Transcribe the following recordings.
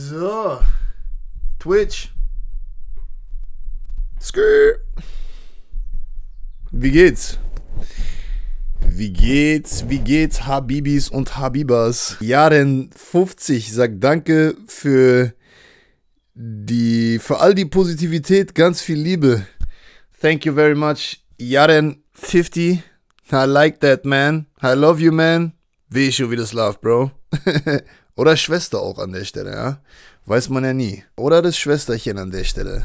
So. Twitch. Skü. Wie geht's? Wie geht's? Wie geht's, Habibis und Habibas? Jahren 50 sagt Danke für die, für all die Positivität, ganz viel Liebe. Thank you very much, Jaren 50. I like that, man. I love you, man. Wie ich schon wieder love, bro. Oder Schwester auch an der Stelle, ja? Weiß man ja nie. Oder das Schwesterchen an der Stelle.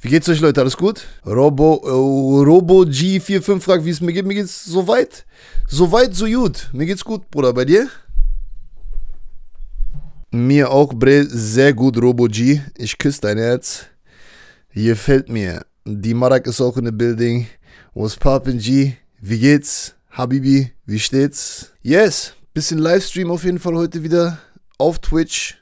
Wie geht's euch, Leute? Alles gut? Robo, äh, Robo G45 fragt, wie es mir geht. Mir geht's soweit. Soweit, so gut. Mir geht's gut, Bruder. Bei dir? Mir auch, Bre. Sehr gut, Robo G. Ich küsse dein Herz. Hier fällt mir. Die Marak ist auch in the building. Was Papin G? Wie geht's? Habibi, wie steht's? Yes, Bisschen Livestream auf jeden Fall heute wieder auf Twitch.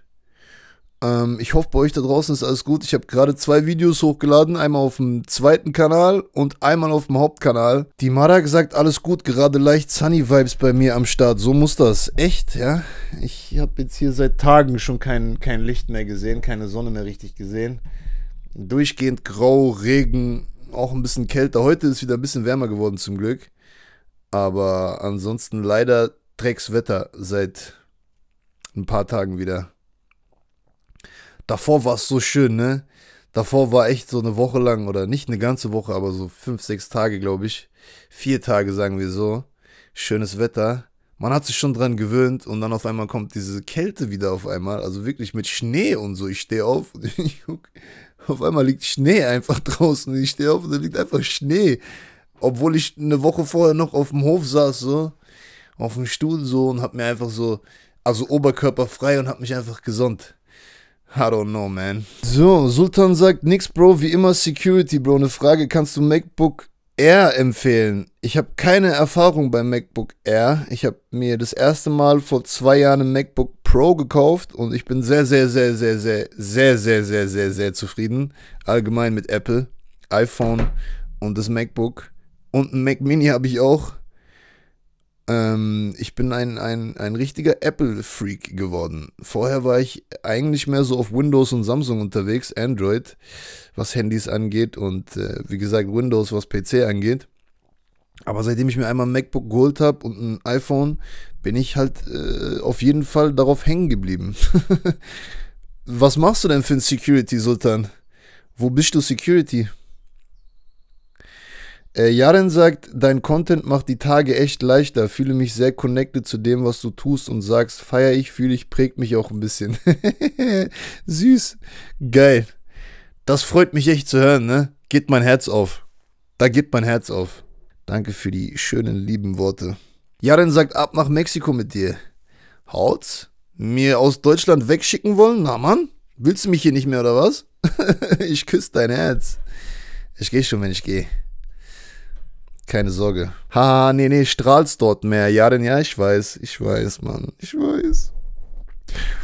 Ähm, ich hoffe, bei euch da draußen ist alles gut. Ich habe gerade zwei Videos hochgeladen. Einmal auf dem zweiten Kanal und einmal auf dem Hauptkanal. Die Mara sagt, alles gut, gerade leicht Sunny-Vibes bei mir am Start. So muss das. Echt, ja? Ich habe jetzt hier seit Tagen schon kein, kein Licht mehr gesehen, keine Sonne mehr richtig gesehen. Durchgehend grau, Regen, auch ein bisschen kälter. Heute ist wieder ein bisschen wärmer geworden zum Glück. Aber ansonsten leider Dreckswetter seit ein paar Tagen wieder. Davor war es so schön, ne? Davor war echt so eine Woche lang, oder nicht eine ganze Woche, aber so fünf, sechs Tage, glaube ich. Vier Tage, sagen wir so. Schönes Wetter. Man hat sich schon dran gewöhnt und dann auf einmal kommt diese Kälte wieder auf einmal. Also wirklich mit Schnee und so. Ich stehe auf und ich guck, auf einmal liegt Schnee einfach draußen. Ich stehe auf und da liegt einfach Schnee. Obwohl ich eine Woche vorher noch auf dem Hof saß, so auf dem Stuhl so und hab mir einfach so, also oberkörperfrei und hab mich einfach gesund. I don't know, man. So, Sultan sagt nix, Bro, wie immer Security, Bro. Eine Frage, kannst du MacBook Air empfehlen? Ich habe keine Erfahrung beim MacBook Air. Ich habe mir das erste Mal vor zwei Jahren ein MacBook Pro gekauft und ich bin sehr, sehr, sehr, sehr, sehr, sehr, sehr, sehr, sehr, sehr zufrieden. Allgemein mit Apple, iPhone und das MacBook. Und ein Mac Mini habe ich auch. Ähm, ich bin ein, ein, ein richtiger Apple-Freak geworden. Vorher war ich eigentlich mehr so auf Windows und Samsung unterwegs, Android, was Handys angeht und äh, wie gesagt Windows, was PC angeht. Aber seitdem ich mir einmal ein MacBook geholt habe und ein iPhone, bin ich halt äh, auf jeden Fall darauf hängen geblieben. was machst du denn für ein Security, Sultan? Wo bist du Security? Äh, Jaren sagt, dein Content macht die Tage echt leichter. Fühle mich sehr connected zu dem, was du tust und sagst. Feier ich, fühle ich, prägt mich auch ein bisschen. Süß. Geil. Das freut mich echt zu hören, ne? Geht mein Herz auf. Da geht mein Herz auf. Danke für die schönen, lieben Worte. Jaren sagt, ab nach Mexiko mit dir. Haut's? Mir aus Deutschland wegschicken wollen? Na Mann, willst du mich hier nicht mehr oder was? ich küsse dein Herz. Ich gehe schon, wenn ich gehe. Keine Sorge. Haha, nee, nee, strahlst dort mehr. Ja, denn ja, ich weiß. Ich weiß, Mann. Ich weiß.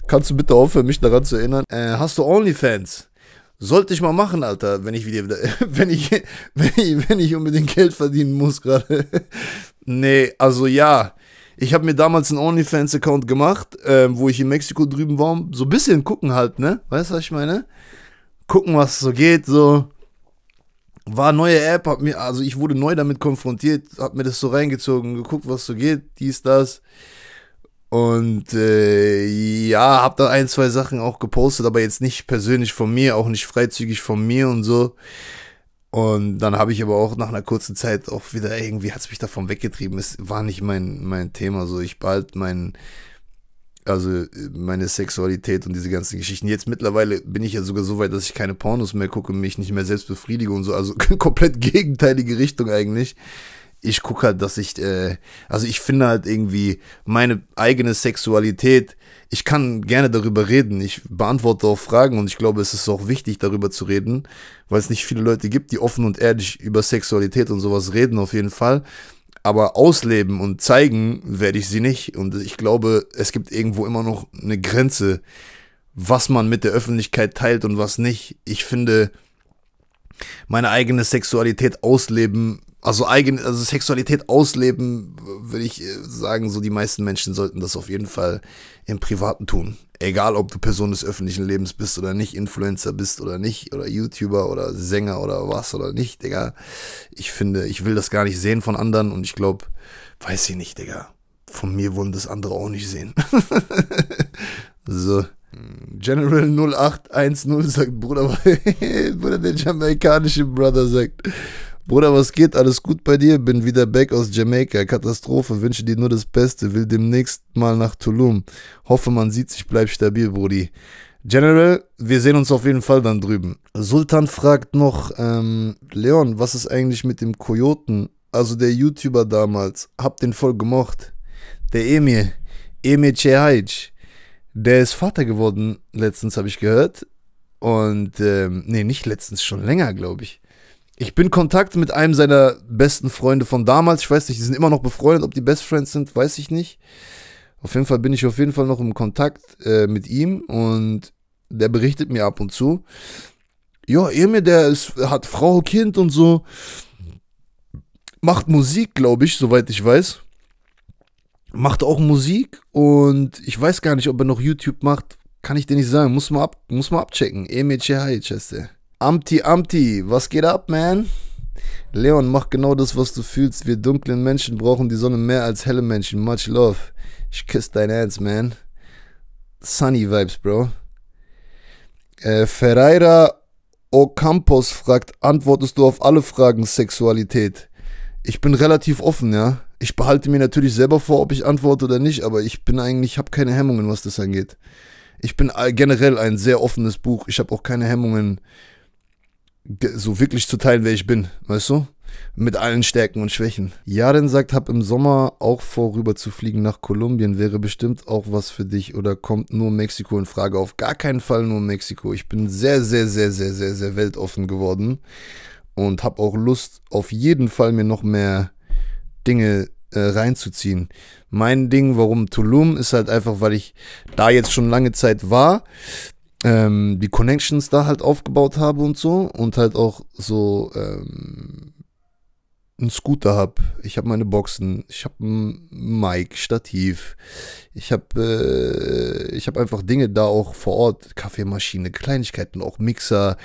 Kannst du bitte aufhören, mich daran zu erinnern? Äh, hast du OnlyFans? Sollte ich mal machen, Alter, wenn ich wieder, wenn ich, wenn ich, wenn ich unbedingt Geld verdienen muss gerade. nee, also ja. Ich habe mir damals einen OnlyFans-Account gemacht, äh, wo ich in Mexiko drüben war. So ein bisschen gucken halt, ne? Weißt du, was ich meine? Gucken, was so geht, so war neue App, hab mir, also ich wurde neu damit konfrontiert, hab mir das so reingezogen, geguckt, was so geht, dies, das. Und äh, ja, hab da ein, zwei Sachen auch gepostet, aber jetzt nicht persönlich von mir, auch nicht freizügig von mir und so. Und dann habe ich aber auch nach einer kurzen Zeit auch wieder, irgendwie hat es mich davon weggetrieben. Es war nicht mein, mein Thema. So, ich behalte meinen also äh, meine Sexualität und diese ganzen Geschichten. Jetzt mittlerweile bin ich ja sogar so weit, dass ich keine Pornos mehr gucke, mich nicht mehr selbst befriedige und so. Also komplett gegenteilige Richtung eigentlich. Ich gucke halt, dass ich, äh, also ich finde halt irgendwie meine eigene Sexualität, ich kann gerne darüber reden. Ich beantworte auch Fragen und ich glaube, es ist auch wichtig, darüber zu reden, weil es nicht viele Leute gibt, die offen und ehrlich über Sexualität und sowas reden, auf jeden Fall aber ausleben und zeigen werde ich sie nicht. Und ich glaube, es gibt irgendwo immer noch eine Grenze, was man mit der Öffentlichkeit teilt und was nicht. Ich finde, meine eigene Sexualität ausleben also eigene, also Sexualität ausleben, würde ich äh, sagen, so die meisten Menschen sollten das auf jeden Fall im Privaten tun. Egal, ob du Person des öffentlichen Lebens bist oder nicht, Influencer bist oder nicht, oder YouTuber oder Sänger oder was oder nicht, Digga. Ich finde, ich will das gar nicht sehen von anderen und ich glaube, weiß ich nicht, Digga. Von mir wollen das andere auch nicht sehen. so. General 0810 sagt, Bruder, Bruder, der jamaikanische Brother sagt. Bruder, was geht? Alles gut bei dir? Bin wieder back aus Jamaika. Katastrophe. Wünsche dir nur das Beste. Will demnächst mal nach Tulum. Hoffe, man sieht sich. Bleib stabil, Brudi. General, wir sehen uns auf jeden Fall dann drüben. Sultan fragt noch, ähm, Leon, was ist eigentlich mit dem Kojoten? Also der YouTuber damals. Hab den voll gemocht. Der Emir. Emir Cehaij. Der ist Vater geworden, letztens habe ich gehört. Und, ähm, nee, nicht letztens, schon länger, glaube ich. Ich bin in Kontakt mit einem seiner besten Freunde von damals. Ich weiß nicht, die sind immer noch befreundet. Ob die Best Friends sind, weiß ich nicht. Auf jeden Fall bin ich auf jeden Fall noch im Kontakt äh, mit ihm und der berichtet mir ab und zu. Ja, Emir, der ist, hat Frau, Kind und so. Macht Musik, glaube ich, soweit ich weiß. Macht auch Musik und ich weiß gar nicht, ob er noch YouTube macht. Kann ich dir nicht sagen. Muss mal, ab, muss mal abchecken. Emir Cehayic heißt der. Amti Amti, was geht ab, man? Leon, mach genau das, was du fühlst. Wir dunklen Menschen brauchen die Sonne mehr als helle Menschen. Much love. Ich küsse dein Hands, man. Sunny Vibes, Bro. Äh, Ferreira Ocampos fragt, antwortest du auf alle Fragen Sexualität? Ich bin relativ offen, ja. Ich behalte mir natürlich selber vor, ob ich antworte oder nicht, aber ich bin eigentlich, habe keine Hemmungen, was das angeht. Ich bin generell ein sehr offenes Buch. Ich habe auch keine Hemmungen, so wirklich zu teilen, wer ich bin, weißt du? Mit allen Stärken und Schwächen. Jaren sagt, hab im Sommer auch vor, rüber zu fliegen nach Kolumbien. Wäre bestimmt auch was für dich oder kommt nur Mexiko in Frage? Auf gar keinen Fall nur Mexiko. Ich bin sehr, sehr, sehr, sehr, sehr, sehr weltoffen geworden und hab auch Lust, auf jeden Fall mir noch mehr Dinge äh, reinzuziehen. Mein Ding, warum Tulum, ist halt einfach, weil ich da jetzt schon lange Zeit war ähm, die Connections da halt aufgebaut habe und so und halt auch so ähm, einen Scooter habe. Ich habe meine Boxen, ich habe ein Mic, Stativ. Ich habe äh, ich habe einfach Dinge da auch vor Ort, Kaffeemaschine, Kleinigkeiten, auch Mixer,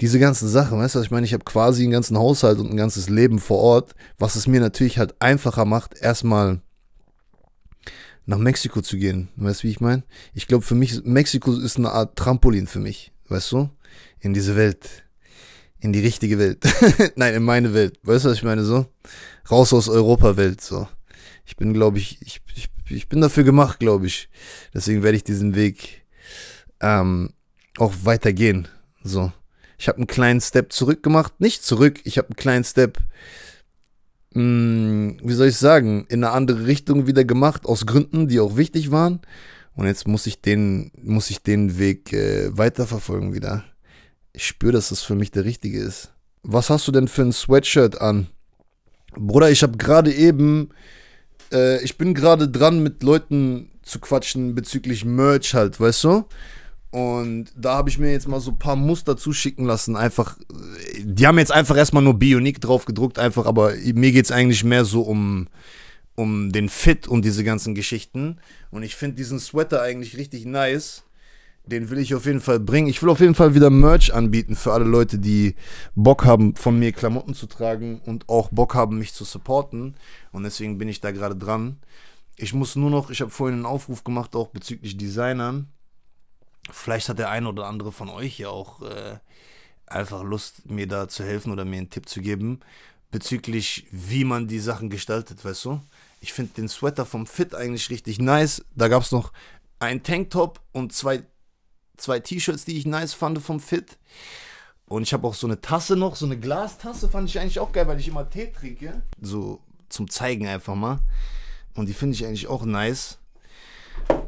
diese ganzen Sachen, weißt du, ich meine, ich habe quasi einen ganzen Haushalt und ein ganzes Leben vor Ort, was es mir natürlich halt einfacher macht, erstmal nach Mexiko zu gehen. Weißt du, wie ich meine? Ich glaube, für mich, Mexiko ist eine Art Trampolin für mich. Weißt du? In diese Welt. In die richtige Welt. Nein, in meine Welt. Weißt du, was ich meine? So? Raus aus Europa-Welt. So. Ich bin, glaube ich, ich, ich, ich bin dafür gemacht, glaube ich. Deswegen werde ich diesen Weg ähm, auch weitergehen. So. Ich habe einen kleinen Step zurück gemacht. Nicht zurück, ich habe einen kleinen Step mh, mm, wie soll ich sagen, in eine andere Richtung wieder gemacht, aus Gründen, die auch wichtig waren. Und jetzt muss ich den, muss ich den Weg äh, weiterverfolgen wieder. Ich spüre, dass das für mich der richtige ist. Was hast du denn für ein Sweatshirt an? Bruder, ich habe gerade eben, äh, ich bin gerade dran, mit Leuten zu quatschen bezüglich Merch halt, weißt du? Und da habe ich mir jetzt mal so ein paar Muster zuschicken lassen. Einfach, die haben jetzt einfach erstmal nur Bionic drauf gedruckt, einfach, aber mir geht es eigentlich mehr so um, um den Fit und diese ganzen Geschichten. Und ich finde diesen Sweater eigentlich richtig nice. Den will ich auf jeden Fall bringen. Ich will auf jeden Fall wieder Merch anbieten für alle Leute, die Bock haben, von mir Klamotten zu tragen und auch Bock haben, mich zu supporten. Und deswegen bin ich da gerade dran. Ich muss nur noch, ich habe vorhin einen Aufruf gemacht, auch bezüglich Designern vielleicht hat der eine oder andere von euch ja auch äh, einfach Lust, mir da zu helfen oder mir einen Tipp zu geben bezüglich, wie man die Sachen gestaltet, weißt du? Ich finde den Sweater vom Fit eigentlich richtig nice. Da gab es noch ein Tanktop und zwei, zwei T-Shirts, die ich nice fand vom Fit. Und ich habe auch so eine Tasse noch, so eine Glastasse fand ich eigentlich auch geil, weil ich immer Tee trinke. So zum Zeigen einfach mal. Und die finde ich eigentlich auch nice.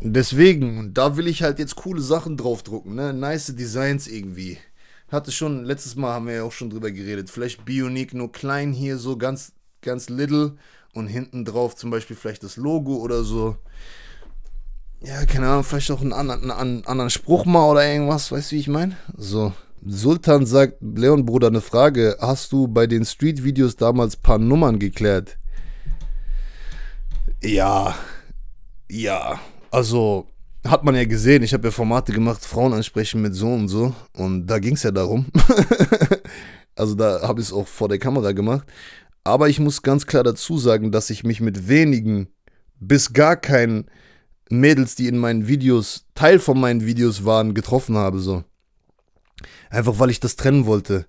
Deswegen, da will ich halt jetzt coole Sachen draufdrucken, ne? Nice Designs irgendwie. Hatte schon, letztes Mal haben wir ja auch schon drüber geredet. Vielleicht Bionique nur klein hier, so ganz, ganz little. Und hinten drauf zum Beispiel vielleicht das Logo oder so. Ja, keine Ahnung, vielleicht auch einen anderen, einen anderen Spruch mal oder irgendwas, weißt du, wie ich meine? So. Sultan sagt, Leon Bruder, eine Frage. Hast du bei den Street-Videos damals paar Nummern geklärt? Ja. Ja. Also hat man ja gesehen, ich habe ja Formate gemacht, Frauen ansprechen mit so und so. Und da ging es ja darum. also da habe ich es auch vor der Kamera gemacht. Aber ich muss ganz klar dazu sagen, dass ich mich mit wenigen bis gar keinen Mädels, die in meinen Videos, Teil von meinen Videos waren, getroffen habe. So. Einfach weil ich das trennen wollte.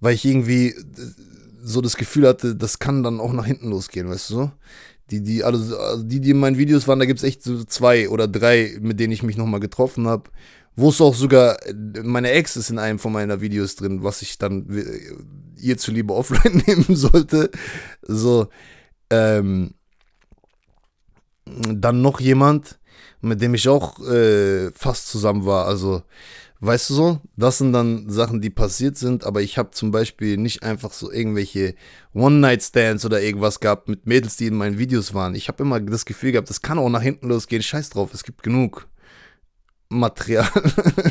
Weil ich irgendwie äh, so das Gefühl hatte, das kann dann auch nach hinten losgehen, weißt du so? Die, die, also, also, die, die in meinen Videos waren, da gibt es echt so zwei oder drei, mit denen ich mich nochmal getroffen habe. Wo es auch sogar, meine Ex ist in einem von meiner Videos drin, was ich dann äh, ihr zuliebe offline nehmen sollte. So, ähm, dann noch jemand, mit dem ich auch äh, fast zusammen war. Also, Weißt du so? Das sind dann Sachen, die passiert sind, aber ich habe zum Beispiel nicht einfach so irgendwelche One-Night-Stands oder irgendwas gehabt mit Mädels, die in meinen Videos waren. Ich habe immer das Gefühl gehabt, das kann auch nach hinten losgehen. Scheiß drauf, es gibt genug. Material,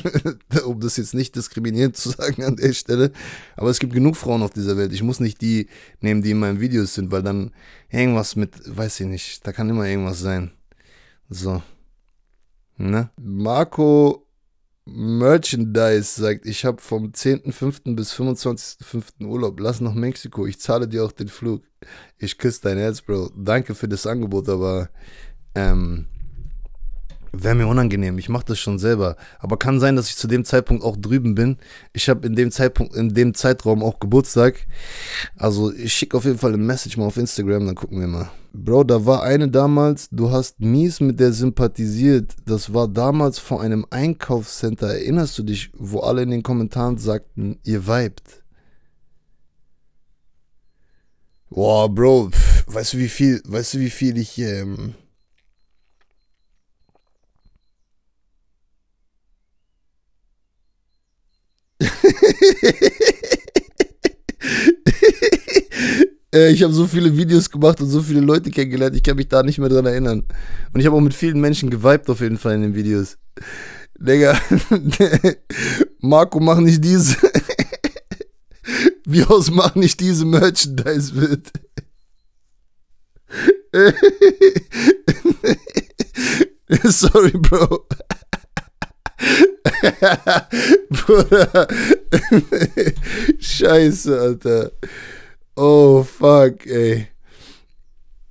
um das jetzt nicht diskriminierend zu sagen an der Stelle, aber es gibt genug Frauen auf dieser Welt. Ich muss nicht die nehmen, die in meinen Videos sind, weil dann irgendwas mit, weiß ich nicht, da kann immer irgendwas sein. So. Ne? Marco Merchandise sagt, ich habe vom 10.05. bis 25.05. Urlaub. Lass nach Mexiko. Ich zahle dir auch den Flug. Ich küsse dein Herz, Bro. Danke für das Angebot, aber ähm, Wäre mir unangenehm, ich mache das schon selber. Aber kann sein, dass ich zu dem Zeitpunkt auch drüben bin. Ich habe in dem Zeitpunkt, in dem Zeitraum auch Geburtstag. Also ich schicke auf jeden Fall eine Message mal auf Instagram, dann gucken wir mal. Bro, da war eine damals, du hast mies mit der sympathisiert. Das war damals vor einem Einkaufscenter, erinnerst du dich, wo alle in den Kommentaren sagten, ihr weibt. Boah, Bro, pff, weißt du wie viel, weißt du wie viel ich, ähm Äh, ich habe so viele Videos gemacht und so viele Leute kennengelernt, ich kann mich da nicht mehr dran erinnern. Und ich habe auch mit vielen Menschen geweibt auf jeden Fall in den Videos. Digga, Marco, mach nicht diese. Wie aus mach nicht diese Merchandise, bitte. Sorry, Bro. Scheiße, Alter. Oh, fuck, ey.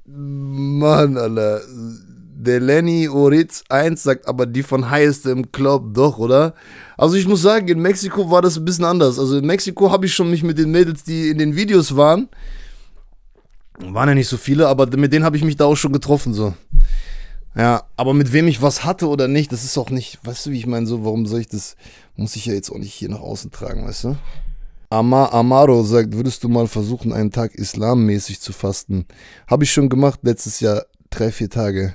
Mann, Alter. Der Lenny Oritz 1 sagt aber die von Highest im Club doch, oder? Also ich muss sagen, in Mexiko war das ein bisschen anders. Also in Mexiko habe ich schon mich mit den Mädels, die in den Videos waren, waren ja nicht so viele, aber mit denen habe ich mich da auch schon getroffen so. Ja, aber mit wem ich was hatte oder nicht, das ist auch nicht, weißt du, wie ich meine, so, warum soll ich das, muss ich ja jetzt auch nicht hier nach außen tragen, weißt du? Amar Amaro sagt, würdest du mal versuchen, einen Tag islammäßig zu fasten? Habe ich schon gemacht, letztes Jahr drei, vier Tage.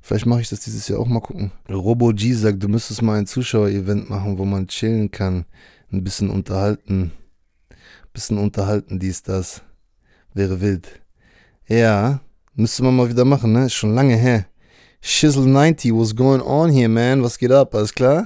Vielleicht mache ich das dieses Jahr auch mal gucken. Robo G sagt, du müsstest mal ein Zuschauer-Event machen, wo man chillen kann. Ein bisschen unterhalten. Ein bisschen unterhalten, dies, das. Wäre wild. Ja, müsste man mal wieder machen, ne? Ist schon lange her. Shizzle90, what's going on here, man? Was geht up? Alles klar?